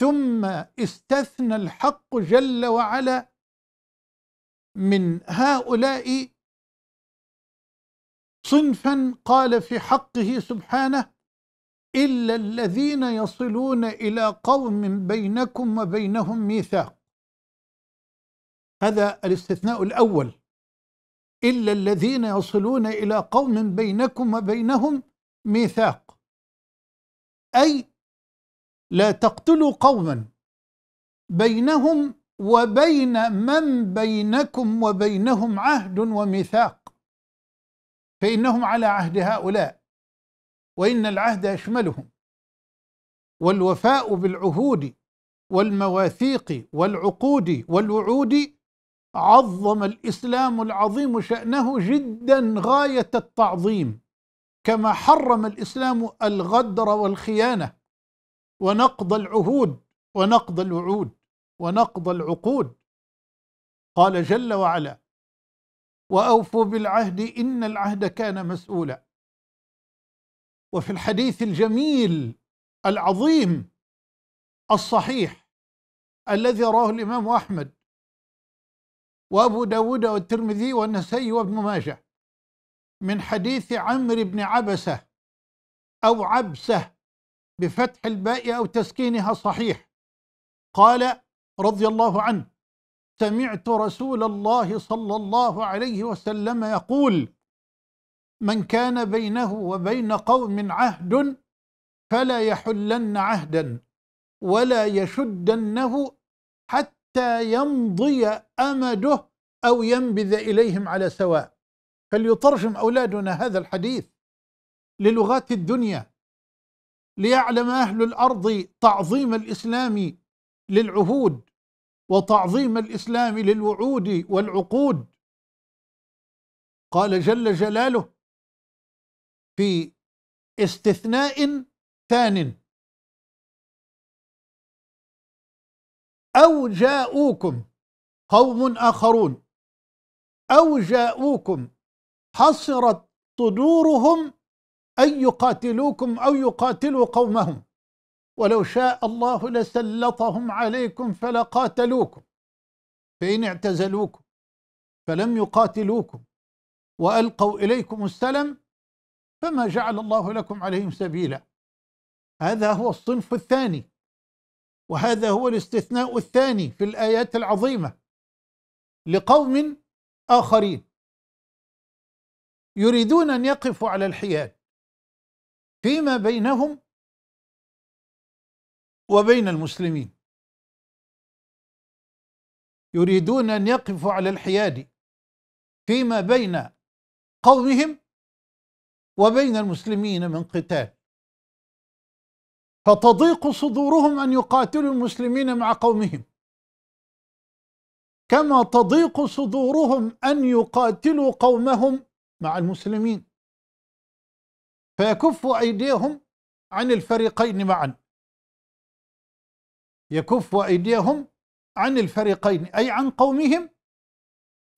ثم استثنى الحق جل وعلا من هؤلاء صنفا قال في حقه سبحانه إلا الذين يصلون إلى قوم بينكم وبينهم ميثاق هذا الاستثناء الأول إلا الذين يصلون إلى قوم بينكم وبينهم ميثاق أي لا تقتلوا قوما بينهم وبين من بينكم وبينهم عهد وميثاق فإنهم على عهد هؤلاء وإن العهد يشملهم والوفاء بالعهود والمواثيق والعقود والوعود عظم الإسلام العظيم شأنه جدا غاية التعظيم كما حرم الإسلام الغدر والخيانة ونقض العهود ونقض الوعود ونقض العقود قال جل وعلا واوفوا بالعهد ان العهد كان مسؤولا وفي الحديث الجميل العظيم الصحيح الذي رواه الامام احمد وابو داود والترمذي والنسائي وابن ماجه من حديث عمرو بن عبسه او عبسه بفتح الباء أو تسكينها صحيح قال رضي الله عنه سمعت رسول الله صلى الله عليه وسلم يقول من كان بينه وبين قوم عهد فلا يحلن عهدا ولا يشدنه حتى يمضي امده او ينبذ اليهم على سواء فليترجم اولادنا هذا الحديث للغات الدنيا ليعلم أهل الأرض تعظيم الإسلام للعهود وتعظيم الإسلام للوعود والعقود قال جل جلاله في استثناء ثان أو جاءوكم قوم آخرون أو جاءوكم حصرت صدورهم أن يقاتلوكم أو يقاتلوا قومهم ولو شاء الله لسلطهم عليكم فلقاتلوكم فإن اعتزلوكم فلم يقاتلوكم وألقوا إليكم السلم فما جعل الله لكم عليهم سبيلا هذا هو الصنف الثاني وهذا هو الاستثناء الثاني في الآيات العظيمة لقوم آخرين يريدون أن يقفوا على الحياد فيما بينهم وبين المسلمين يريدون أن يقفوا على الحياد فيما بين قومهم وبين المسلمين من قتال فتضيق صدورهم أن يقاتلوا المسلمين مع قومهم كما تضيق صدورهم أن يقاتلوا قومهم مع المسلمين فيكف أيديهم عن الفريقين معا يكف أيديهم عن الفريقين أي عن قومهم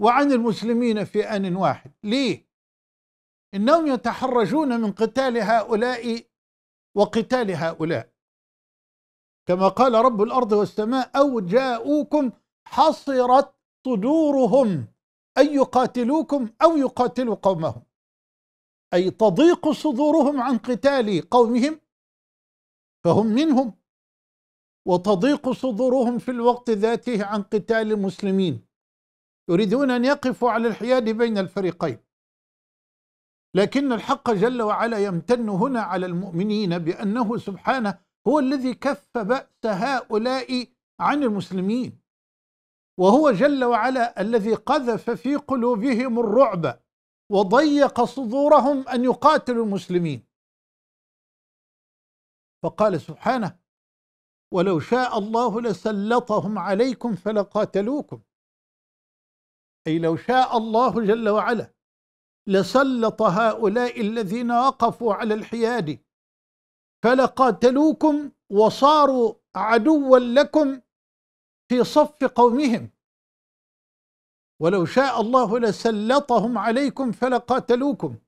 وعن المسلمين في آن واحد ليه؟ إنهم يتحرجون من قتال هؤلاء وقتال هؤلاء كما قال رب الأرض والسماء أو جاءوكم حصرت صدورهم أن يقاتلوكم أو يقاتلوا قومهم أي تضيق صدورهم عن قتال قومهم فهم منهم وتضيق صدورهم في الوقت ذاته عن قتال المسلمين يريدون أن يقفوا على الحياد بين الفريقين لكن الحق جل وعلا يمتن هنا على المؤمنين بأنه سبحانه هو الذي كف بأس هؤلاء عن المسلمين وهو جل وعلا الذي قذف في قلوبهم الرعب وضيق صدورهم أن يقاتلوا المسلمين فقال سبحانه ولو شاء الله لسلطهم عليكم فلقاتلوكم أي لو شاء الله جل وعلا لسلط هؤلاء الذين وقفوا على الحياد فلقاتلوكم وصاروا عدوا لكم في صف قومهم ولو شاء الله لسلطهم عليكم فلقاتلوكم